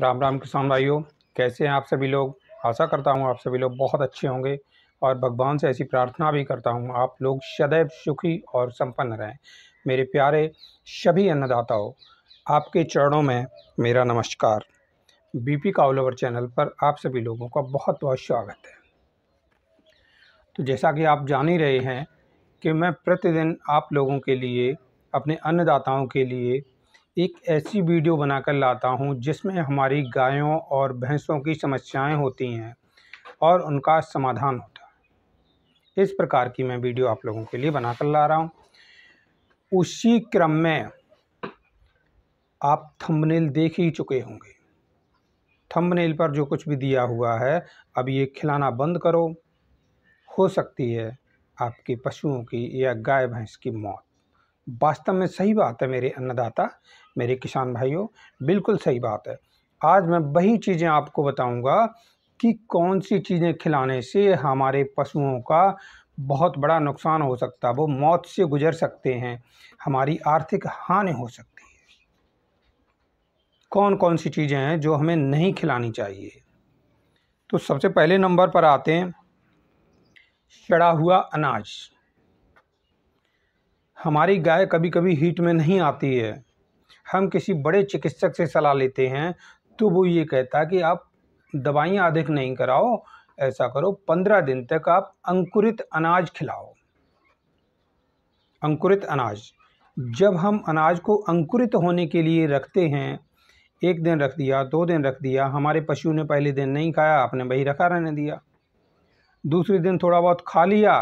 राम राम किसान भाइयों कैसे हैं आप सभी लोग आशा करता हूँ आप सभी लोग बहुत अच्छे होंगे और भगवान से ऐसी प्रार्थना भी करता हूँ आप लोग सदैव सुखी और संपन्न रहें मेरे प्यारे सभी अन्नदाताओं आपके चरणों में मेरा नमस्कार बीपी ओवर चैनल पर आप सभी लोगों का बहुत बहुत स्वागत है तो जैसा कि आप जान ही रहे हैं कि मैं प्रतिदिन आप लोगों के लिए अपने अन्नदाताओं के लिए एक ऐसी वीडियो बनाकर लाता हूं जिसमें हमारी गायों और भैंसों की समस्याएं होती हैं और उनका समाधान होता है इस प्रकार की मैं वीडियो आप लोगों के लिए बनाकर ला रहा हूं उसी क्रम में आप थंबनेल देख ही चुके होंगे थंबनेल पर जो कुछ भी दिया हुआ है अब ये खिलाना बंद करो हो सकती है आपके पशुओं की या गाय भैंस की मौत वास्तव में सही बात है मेरे अन्नदाता मेरे किसान भाइयों बिल्कुल सही बात है आज मैं वही चीज़ें आपको बताऊंगा कि कौन सी चीज़ें खिलाने से हमारे पशुओं का बहुत बड़ा नुकसान हो सकता है वो मौत से गुजर सकते हैं हमारी आर्थिक हानि हो सकती है कौन कौन सी चीज़ें हैं जो हमें नहीं खिलानी चाहिए तो सबसे पहले नंबर पर आते हैं सड़ा हुआ अनाज हमारी गाय कभी कभी हीट में नहीं आती है हम किसी बड़े चिकित्सक से सलाह लेते हैं तो वो ये कहता है कि आप दवाइयाँ अधिक नहीं कराओ ऐसा करो पंद्रह दिन तक आप अंकुरित अनाज खिलाओ अंकुरित अनाज जब हम अनाज को अंकुरित होने के लिए रखते हैं एक दिन रख दिया दो दिन रख दिया हमारे पशु ने पहले दिन नहीं खाया आपने वही रखा रहने दिया दूसरे दिन थोड़ा बहुत खा लिया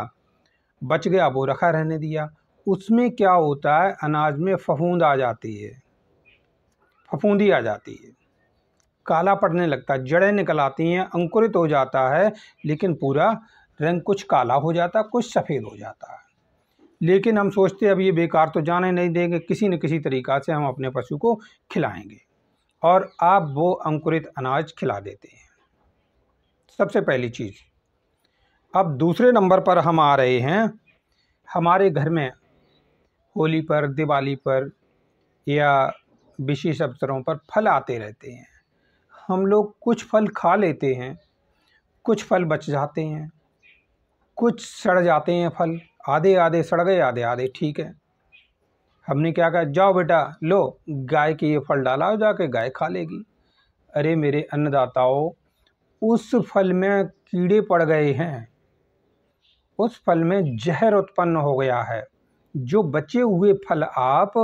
बच गया वो रखा रहने दिया उसमें क्या होता है अनाज में फफूंद आ जाती है फफूंदी आ जाती है काला पड़ने लगता है जड़ें निकल आती हैं अंकुरित हो जाता है लेकिन पूरा रंग कुछ काला हो जाता है कुछ सफ़ेद हो जाता है लेकिन हम सोचते हैं अब ये बेकार तो जाने नहीं देंगे किसी न किसी तरीक़ा से हम अपने पशु को खिलाएंगे और आप वो अंकुरित अनाज खिला देते हैं सबसे पहली चीज़ अब दूसरे नंबर पर हम आ रहे हैं हमारे घर में होली पर दिवाली पर या विशेष अवसरों पर फल आते रहते हैं हम लोग कुछ फल खा लेते हैं कुछ फल बच जाते हैं कुछ सड़ जाते हैं फल आधे आधे सड़ गए आधे आधे ठीक है हमने क्या कहा जाओ बेटा लो गाय के ये फल डाला जाके गाय खा लेगी अरे मेरे अन्नदाताओं उस फल में कीड़े पड़ गए हैं उस फल में जहर उत्पन्न हो गया है जो बचे हुए फल आप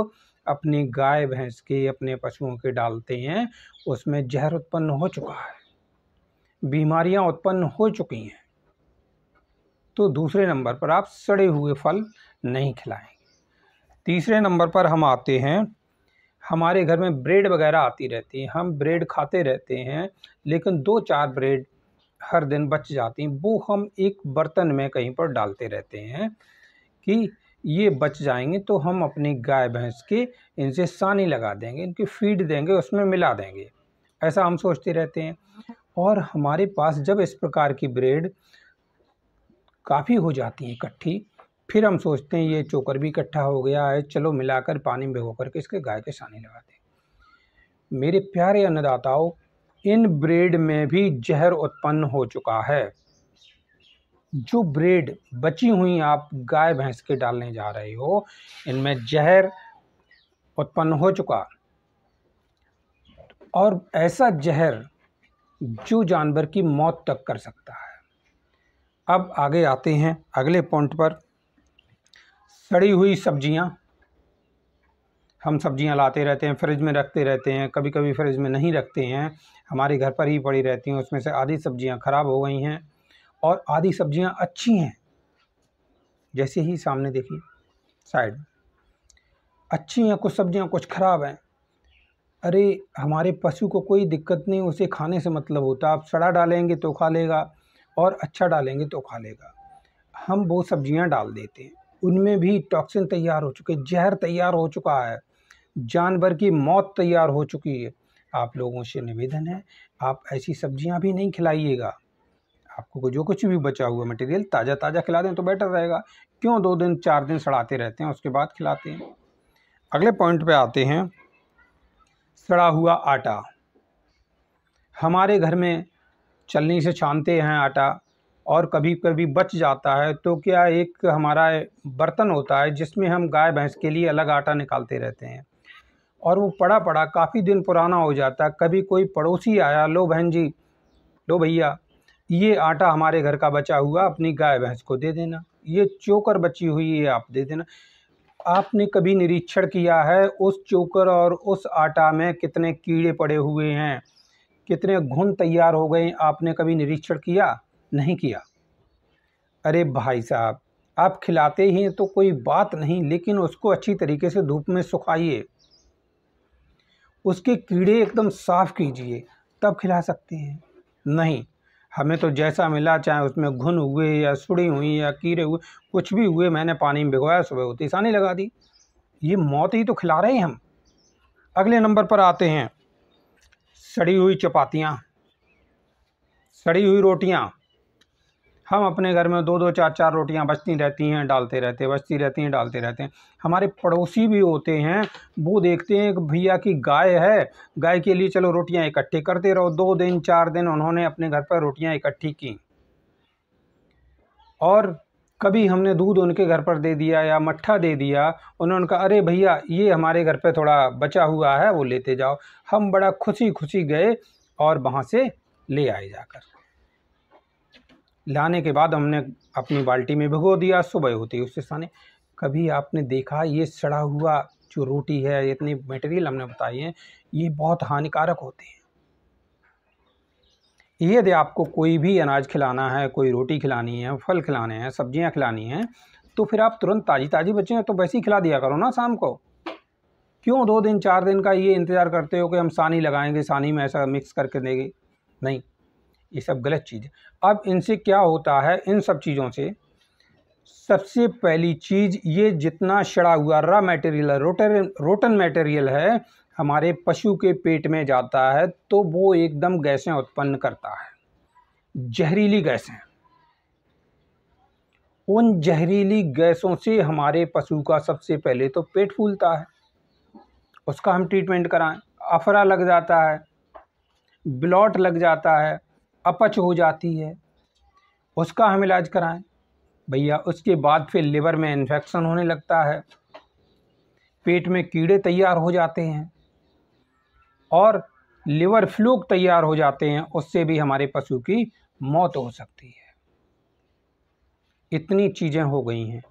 अपनी गाय भैंस के अपने पशुओं के डालते हैं उसमें जहर उत्पन्न हो चुका है बीमारियां उत्पन्न हो चुकी हैं तो दूसरे नंबर पर आप सड़े हुए फल नहीं खिलाएंगे तीसरे नंबर पर हम आते हैं हमारे घर में ब्रेड वगैरह आती रहती है हम ब्रेड खाते रहते हैं लेकिन दो चार ब्रेड हर दिन बच जाती हैं वो हम एक बर्तन में कहीं पर डालते रहते हैं कि ये बच जाएंगे तो हम अपनी गाय भैंस के इनसे सानी लगा देंगे इनकी फीड देंगे उसमें मिला देंगे ऐसा हम सोचते रहते हैं और हमारे पास जब इस प्रकार की ब्रेड काफ़ी हो जाती है इकट्ठी फिर हम सोचते हैं ये चोकर भी इकट्ठा हो गया है चलो मिलाकर पानी में भिगो करके इसके गाय के सानी लगा दें मेरे प्यारे अन्नदाताओं इन ब्रेड में भी जहर उत्पन्न हो चुका है जो ब्रेड बची हुई आप गाय भैंस के डालने जा रहे हो इनमें जहर उत्पन्न हो चुका और ऐसा जहर जो जानवर की मौत तक कर सकता है अब आगे आते हैं अगले पॉइंट पर सड़ी हुई सब्जियां हम सब्जियां लाते रहते हैं फ्रिज में रखते रहते हैं कभी कभी फ्रिज में नहीं रखते हैं हमारे घर पर ही पड़ी रहती हैं उसमें से आधी सब्जियां ख़राब हो गई हैं और आधी सब्जियां अच्छी हैं जैसे ही सामने देखिए साइड अच्छी हैं कुछ सब्जियां कुछ ख़राब हैं अरे हमारे पशु को कोई दिक्कत नहीं उसे खाने से मतलब होता आप सड़ा डालेंगे तो खा लेगा और अच्छा डालेंगे तो खा लेगा हम वो सब्जियां डाल देते हैं उनमें भी टॉक्सिन तैयार हो चुके जहर तैयार हो चुका है जानवर की मौत तैयार हो चुकी है आप लोगों से निवेदन है आप ऐसी सब्जियां भी नहीं खिलाइएगा आपको जो कुछ भी बचा हुआ मटेरियल ताज़ा ताज़ा खिला दें तो बेटर रहेगा क्यों दो दिन चार दिन सड़ाते रहते हैं उसके बाद खिलाते हैं अगले पॉइंट पे आते हैं सड़ा हुआ आटा हमारे घर में चलनी से छानते हैं आटा और कभी कभी बच जाता है तो क्या एक हमारा बर्तन होता है जिसमें हम गाय भैंस के लिए अलग आटा निकालते रहते हैं और वो पड़ा पड़ा काफ़ी दिन पुराना हो जाता है कभी कोई पड़ोसी आया लो बहन जी लो भैया ये आटा हमारे घर का बचा हुआ अपनी गाय भैंस को दे देना ये चोकर बची हुई ये आप दे देना आपने कभी निरीक्षण किया है उस चोकर और उस आटा में कितने कीड़े पड़े हुए हैं कितने घुन तैयार हो गए आपने कभी निरीक्षण किया नहीं किया अरे भाई साहब आप खिलाते ही हैं तो कोई बात नहीं लेकिन उसको अच्छी तरीके से धूप में सुखाइए उसके कीड़े एकदम साफ़ कीजिए तब खिला सकते हैं नहीं हमें तो जैसा मिला चाहे उसमें घुन हुए या सुड़ी हुई या कीड़े हुए कुछ भी हुए मैंने पानी में भिगवाया सुबह होती सानी लगा दी ये मौत ही तो खिला रहे हैं हम अगले नंबर पर आते हैं सड़ी हुई चपातियाँ सड़ी हुई रोटियाँ हम अपने घर में दो दो चार चार रोटियां बचती रहती हैं डालते रहते हैं बचती रहती हैं डालते रहते हैं हमारे पड़ोसी भी होते हैं वो देखते हैं कि भैया की गाय है गाय के लिए चलो रोटियां इकट्ठी करते रहो दो दिन चार दिन उन्होंने अपने घर पर रोटियां इकट्ठी की और कभी हमने दूध उनके घर पर दे दिया या मट्ठा दे दिया उन्होंने कहा अरे भैया ये हमारे घर पर थोड़ा बचा हुआ है वो लेते जाओ हम बड़ा खुशी खुशी गए और वहाँ से ले आए जाकर लाने के बाद हमने अपनी बाल्टी में भिगो दिया सुबह होती है उससे सने कभी आपने देखा ये सड़ा हुआ जो रोटी है इतनी मटेरियल हमने बताई है ये बहुत हानिकारक होते हैं यदि आपको कोई भी अनाज खिलाना है कोई रोटी खिलानी है फल खिलाने हैं सब्जियां खिलानी हैं तो फिर आप तुरंत ताज़ी ताज़ी बच्चे हैं तो वैसे ही खिला दिया करो ना शाम को क्यों दो दिन चार दिन का ये इंतज़ार करते हो कि हम सानी लगाएंगे सानी में ऐसा मिक्स करके देंगे नहीं ये सब गलत चीज़ है अब इनसे क्या होता है इन सब चीज़ों से सबसे पहली चीज़ ये जितना सड़ा हुआ रा मटेरियल है रोटर रोटन मटेरियल है हमारे पशु के पेट में जाता है तो वो एकदम गैसें उत्पन्न करता है जहरीली गैसें उन जहरीली गैसों से हमारे पशु का सबसे पहले तो पेट फूलता है उसका हम ट्रीटमेंट कराएं अफरा लग जाता है ब्लॉट लग जाता है अपच हो जाती है उसका हम इलाज कराएं भैया उसके बाद फिर लिवर में इन्फेक्शन होने लगता है पेट में कीड़े तैयार हो जाते हैं और लिवर फ्लूक तैयार हो जाते हैं उससे भी हमारे पशु की मौत हो सकती है इतनी चीज़ें हो गई हैं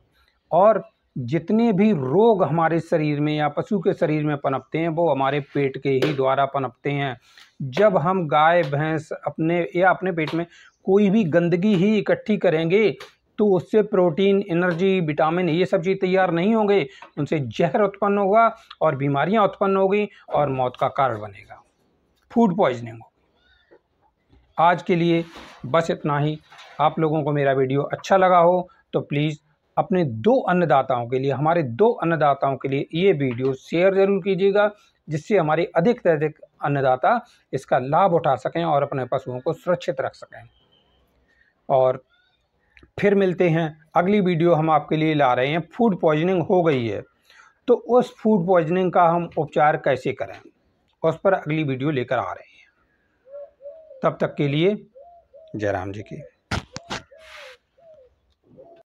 और जितने भी रोग हमारे शरीर में या पशु के शरीर में पनपते हैं वो हमारे पेट के ही द्वारा पनपते हैं जब हम गाय भैंस अपने या अपने पेट में कोई भी गंदगी ही इकट्ठी करेंगे तो उससे प्रोटीन एनर्जी विटामिन ये सब चीज़ तैयार नहीं होंगे उनसे जहर उत्पन्न होगा और बीमारियां उत्पन्न होगी और मौत का कारण बनेगा फूड पॉइजनिंग होगी आज के लिए बस इतना ही आप लोगों को मेरा वीडियो अच्छा लगा हो तो प्लीज़ अपने दो अन्नदाताओं के लिए हमारे दो अन्नदाताओं के लिए ये वीडियो शेयर ज़रूर कीजिएगा जिससे हमारे अधिक से अधिक अन्नदाता इसका लाभ उठा सकें और अपने पशुओं को सुरक्षित रख सकें और फिर मिलते हैं अगली वीडियो हम आपके लिए ला रहे हैं फूड पॉइजनिंग हो गई है तो उस फूड पॉइजनिंग का हम उपचार कैसे करें उस पर अगली वीडियो लेकर आ रहे हैं तब तक के लिए जयराम जी की